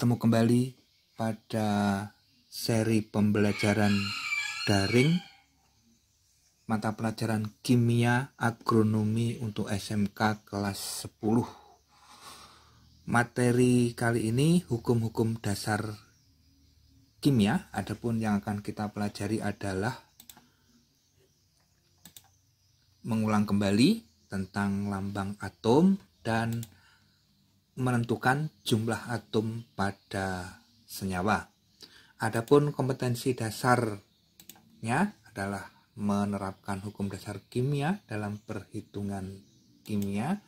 bertemu kembali pada seri pembelajaran daring mata pelajaran kimia agronomi untuk SMK kelas 10. Materi kali ini hukum-hukum dasar kimia, adapun yang akan kita pelajari adalah mengulang kembali tentang lambang atom dan menentukan jumlah atom pada senyawa. Adapun kompetensi dasarnya adalah menerapkan hukum dasar kimia dalam perhitungan kimia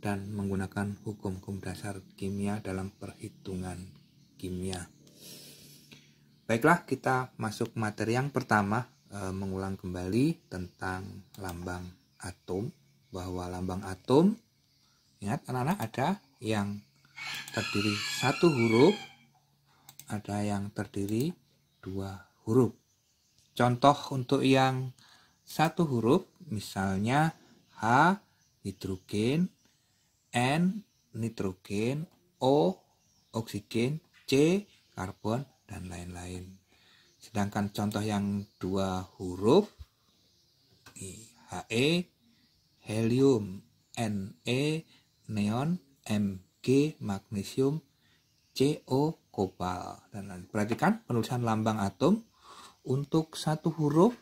dan menggunakan hukum-hukum dasar kimia dalam perhitungan kimia. Baiklah, kita masuk materi yang pertama e, mengulang kembali tentang lambang atom bahwa lambang atom Ingat anak-anak ada yang terdiri satu huruf, ada yang terdiri dua huruf. Contoh untuk yang satu huruf misalnya H hidrogen, N nitrogen, O oksigen, C karbon dan lain-lain. Sedangkan contoh yang dua huruf HE helium NE neon, Mg magnesium, CO kobal. dan lain. Perhatikan penulisan lambang atom untuk satu huruf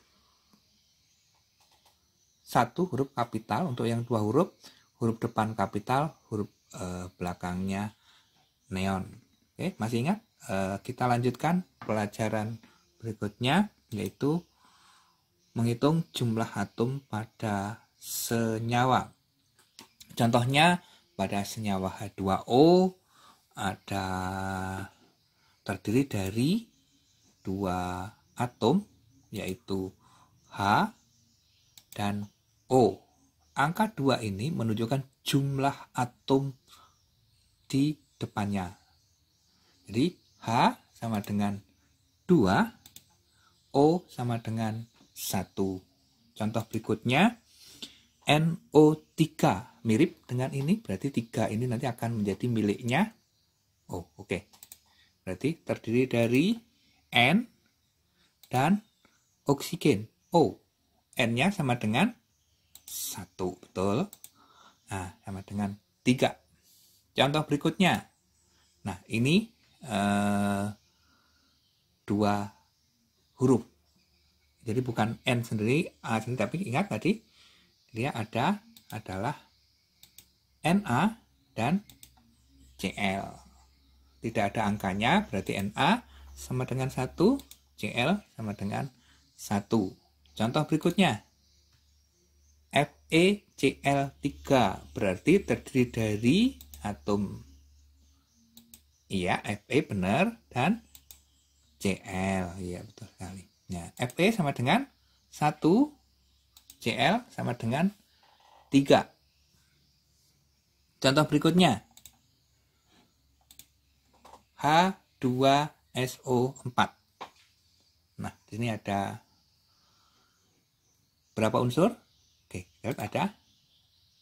satu huruf kapital untuk yang dua huruf huruf depan kapital huruf e, belakangnya neon. Oke, masih ingat? E, kita lanjutkan pelajaran berikutnya yaitu menghitung jumlah atom pada senyawa. Contohnya pada senyawa H2O ada terdiri dari dua atom yaitu H dan O. Angka dua ini menunjukkan jumlah atom di depannya. Jadi H sama dengan 2, O sama dengan 1. Contoh berikutnya, NO3 mirip dengan ini berarti tiga ini nanti akan menjadi miliknya oh oke okay. berarti terdiri dari N dan oksigen O oh, N nya sama dengan satu betul nah sama dengan tiga. contoh berikutnya nah ini eh, dua huruf jadi bukan N sendiri A sendiri tapi ingat tadi dia ada adalah Na dan Cl. Tidak ada angkanya, berarti Na sama dengan 1, Cl sama dengan 1. Contoh berikutnya. FeCl3 berarti terdiri dari atom. Iya, Fe benar dan Cl. Iya, betul sekali. Nah, Fe sama dengan 1 CL sama dengan 3. Contoh berikutnya. H2SO4. Nah, di sini ada berapa unsur? Oke, lihat ada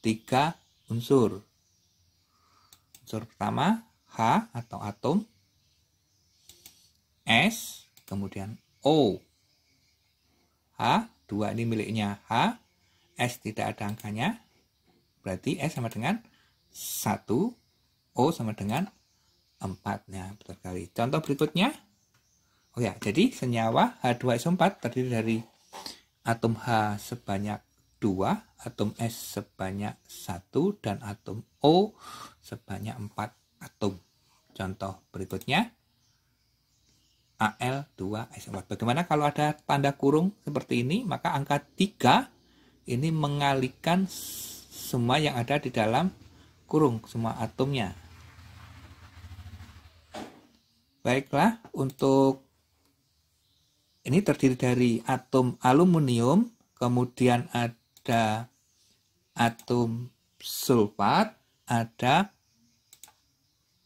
3 unsur. Unsur pertama H atau atom, S, kemudian O. H 2 ini miliknya H, S tidak ada angkanya, berarti S sama dengan 1, O sama dengan 4. Nah, betul sekali. Contoh berikutnya, oh ya, jadi senyawa H2SO4 terdiri dari atom H sebanyak 2, atom S sebanyak 1, dan atom O sebanyak 4 atom. Contoh berikutnya, AL2S4. Bagaimana kalau ada tanda kurung seperti ini, maka angka 3 ini mengalihkan semua yang ada di dalam kurung, semua atomnya. Baiklah, untuk ini terdiri dari atom aluminium, kemudian ada atom sulfat, ada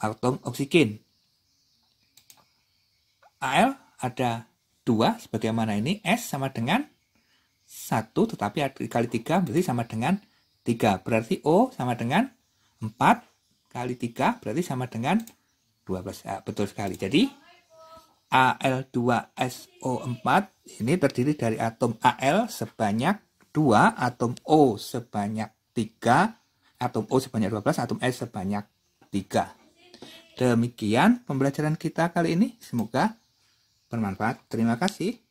atom oksigen. AL ada 2 sebagaimana ini S sama dengan 1 tetapi dikali 3 berarti sama dengan 3 berarti O sama dengan 4 kali 3 berarti sama dengan 12 A. Ya, betul sekali jadi Al2SO4 ini terdiri dari atom Al sebanyak 2, atom O sebanyak 3, atom O sebanyak 12, atom S sebanyak 3. Demikian pembelajaran kita kali ini. Semoga bermanfaat. Terima kasih.